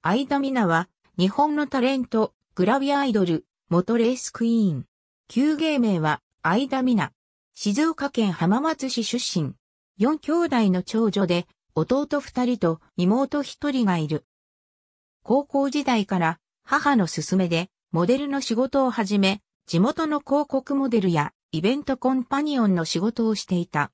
相田美奈は、日本のタレント、グラビアアイドル、元レースクイーン。旧芸名は、相田美奈。静岡県浜松市出身。4兄弟の長女で、弟2人と妹1人がいる。高校時代から母の勧めでモデルの仕事を始め、地元の広告モデルやイベントコンパニオンの仕事をしていた。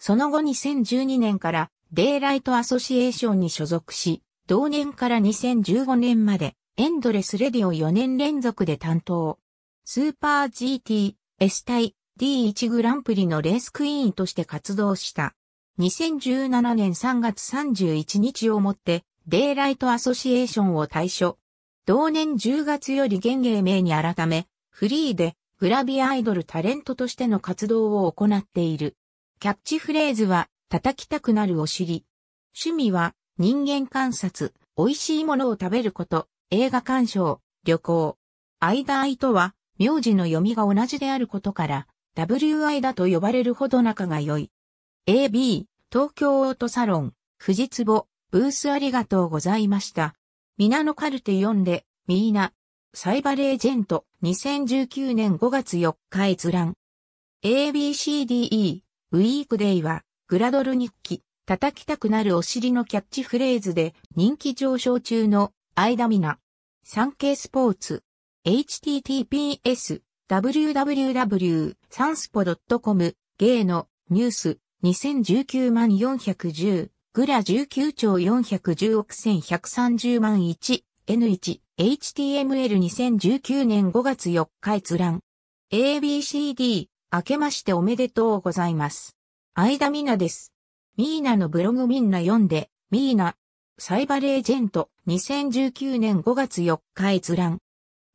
その後2012年からデイライトアソシエーションに所属し、同年から2015年まで、エンドレスレディを4年連続で担当。スーパー GT、S 対 D1 グランプリのレースクイーンとして活動した。2017年3月31日をもって、デイライトアソシエーションを退所。同年10月より現芸名に改め、フリーでグラビアアイドルタレントとしての活動を行っている。キャッチフレーズは、叩きたくなるお尻。趣味は、人間観察、美味しいものを食べること、映画鑑賞、旅行。間合いとは、名字の読みが同じであることから、WI だと呼ばれるほど仲が良い。AB、東京オートサロン、富士壺、ブースありがとうございました。ミナノカルテ読んで、ミーナ、サイバレージェント、2019年5月4日閲覧。ABCDE、ウィークデイは、グラドル日記。叩きたくなるお尻のキャッチフレーズで人気上昇中のアイダミナ。ケイスポーツ。https w w w s a n s p o c o m 芸のニュース2019万410グラ19兆410億1130万 1N1 HTML2019 年5月4日閲覧 ABCD 明けましておめでとうございます。アイダミナです。ミーナのブログみんな読んで、ミーナ、サイバレージェント、2019年5月4日閲覧。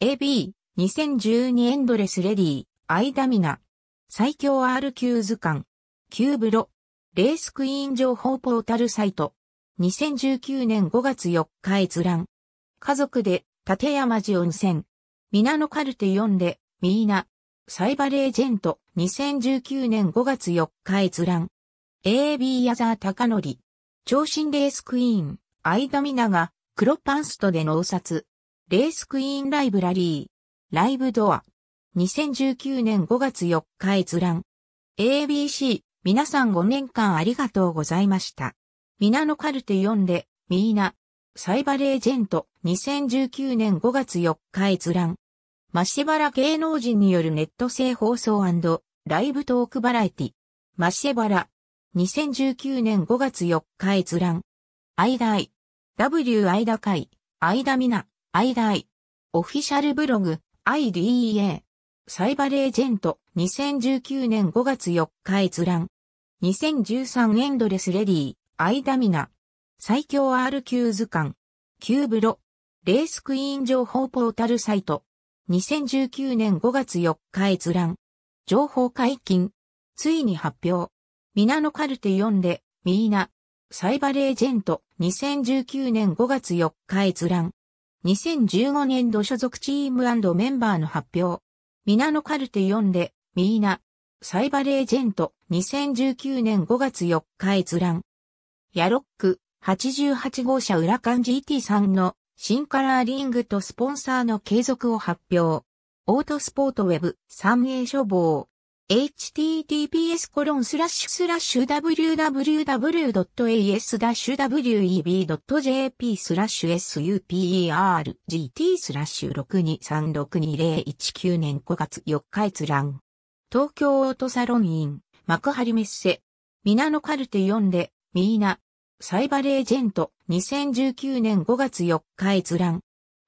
AB、2012エンドレスレディー、アイダミナ、最強 R q 図鑑、キューブロ、レースクイーン情報ポータルサイト、2019年5月4日閲覧。家族で、立山寺温泉、ナのカルテ読んで、ミーナ、サイバレージェント、2019年5月4日閲覧。AB 矢沢高則。長身レースクイーン、相田美が、黒パンストで脳札。レースクイーンライブラリー、ライブドア。2019年5月4日閲覧。ABC、皆さん5年間ありがとうございました。ミナのカルテ読んで、ミーナ。サイバレージェント、2019年5月4日閲覧。マシバラ芸能人によるネット性放送ライブトークバラエティ。マシェバラ、2019年5月4日閲覧。アイダイ。W アイダ会、アイダイ。オフィシャルブログ、IDEA。サイバレージェント、2019年5月4日閲覧。2013エンドレスレディー、ミナ。最強 R 級図鑑。キューブロ。レースクイーン情報ポータルサイト。2019年5月4日閲覧。情報解禁。ついに発表。ミナノカルテ4で、ミーナ、サイバレージェント、2019年5月4日閲覧。2015年度所属チームメンバーの発表。ミナノカルテ4で、ミーナ、サイバレージェント、2019年5月4日閲覧。ヤロック、88号車裏館 GT さんの新カラーリングとスポンサーの継続を発表。オートスポートウェブ、三栄処方。https www.as-web.jp supergt スラッシュ62362019年5月4日閲覧。東京オートサロンイン、幕張メッセ。ナのカルテ読んで、みーな。サイバレージェント、2019年5月4日閲覧。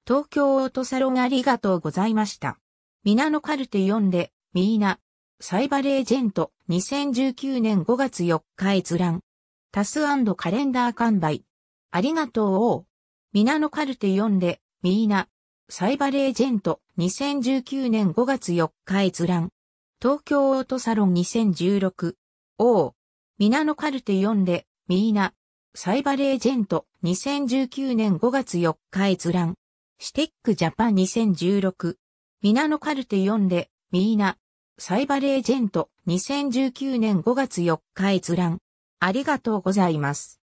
東京オートサロンありがとうございました。ナのカルテ読んで、みーな。サイバレージェント2019年5月4日閲覧。タスカレンダー完売。ありがとうう。ミナのカルテ読んで、ミーナ。サイバレージェント2019年5月4日閲覧。東京オートサロン2016。う。ミナのカルテ読んで、ミーナ。サイバレージェント2019年5月4日閲覧。シテックジャパン2016。ミナのカルテ読んで、ミーナ。サイバレージェント2019年5月4日閲覧。ありがとうございます。